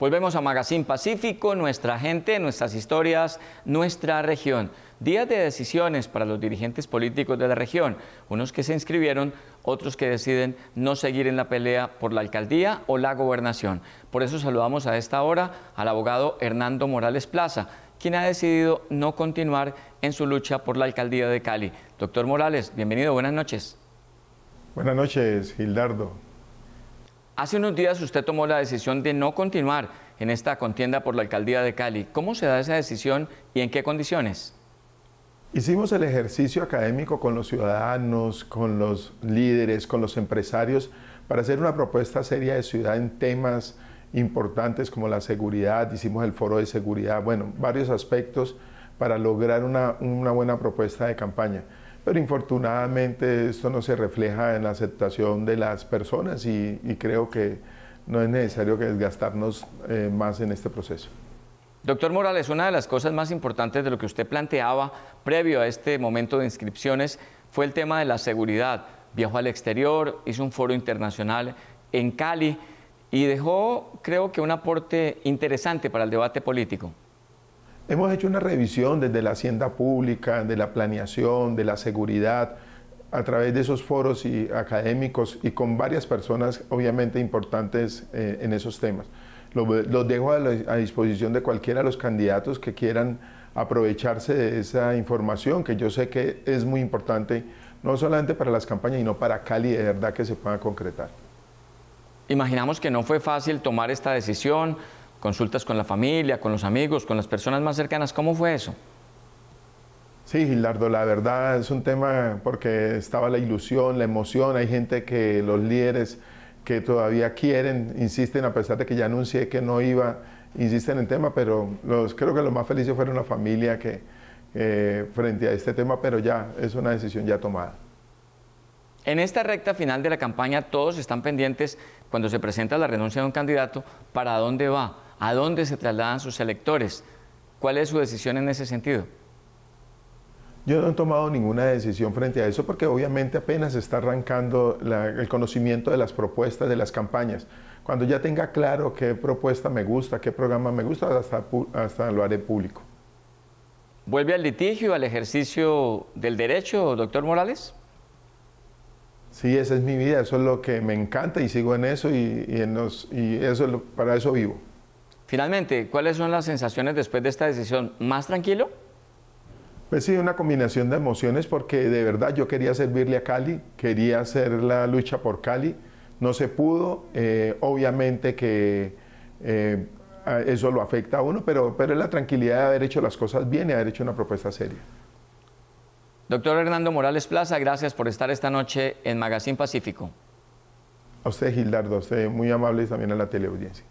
Volvemos a Magazine Pacífico, nuestra gente, nuestras historias, nuestra región. Días de decisiones para los dirigentes políticos de la región, unos que se inscribieron, otros que deciden no seguir en la pelea por la alcaldía o la gobernación. Por eso saludamos a esta hora al abogado Hernando Morales Plaza, quien ha decidido no continuar en su lucha por la alcaldía de Cali. Doctor Morales, bienvenido, buenas noches. Buenas noches, Gildardo. Hace unos días usted tomó la decisión de no continuar en esta contienda por la alcaldía de Cali. ¿Cómo se da esa decisión y en qué condiciones? Hicimos el ejercicio académico con los ciudadanos, con los líderes, con los empresarios, para hacer una propuesta seria de ciudad en temas importantes como la seguridad, hicimos el foro de seguridad, bueno, varios aspectos para lograr una, una buena propuesta de campaña. Pero infortunadamente esto no se refleja en la aceptación de las personas y, creo que no es necesario que desgastarnos eh, más en este proceso. Doctor Morales, una de las cosas más importantes de lo que usted planteaba previo a este momento de inscripciones fue el tema de la seguridad. Viajó al exterior, hizo un foro internacional en Cali y dejó, creo que, un aporte interesante para el debate político. Hemos hecho una revisión desde la hacienda pública, de la planeación, de la seguridad, a través de esos foros y académicos y con varias personas obviamente importantes eh, en esos temas. Los, dejo a, a, disposición de cualquiera de los candidatos que quieran aprovecharse de esa información que yo sé que es muy importante, no solamente para las campañas, sino para Cali, de verdad que se pueda concretar. Imaginamos que no fue fácil tomar esta decisión, consultas con la familia, con los amigos, con las personas más cercanas. ¿Cómo fue eso? Sí, Gilardo, la verdad es un tema porque estaba la ilusión, la emoción. Hay gente que los líderes que todavía quieren, insisten, a pesar de que ya anuncié que no iba, insisten en el tema, pero los, creo que lo más felices fue una familia que eh, frente a este tema, pero ya es una decisión ya tomada. En esta recta final de la campaña todos están pendientes cuando se presenta la renuncia de un candidato, ¿para dónde va? a dónde se trasladan sus electores. ¿Cuál es su decisión en ese sentido? Yo no he tomado ninguna decisión frente a eso porque obviamente apenas está arrancando el conocimiento de las propuestas de las campañas. Cuando ya tenga claro qué propuesta me gusta, qué programa me gusta, hasta, lo haré público. ¿Vuelve al litigio, al ejercicio del derecho, doctor Morales? Sí, esa es mi vida, eso es lo que me encanta y sigo en eso y, y eso, para eso vivo. Finalmente, ¿cuáles son las sensaciones después de esta decisión? ¿Más tranquilo? Pues sí, una combinación de emociones porque de verdad yo quería servirle a Cali, quería hacer la lucha por Cali, no se pudo, eh, obviamente que eh, eso lo afecta a uno, pero, pero es la tranquilidad de haber hecho las cosas bien y haber hecho una propuesta seria. Doctor Hernando Morales Plaza, gracias por estar esta noche en Magazine Pacífico. A usted, Gildardo, a usted muy amable también a la teleaudiencia.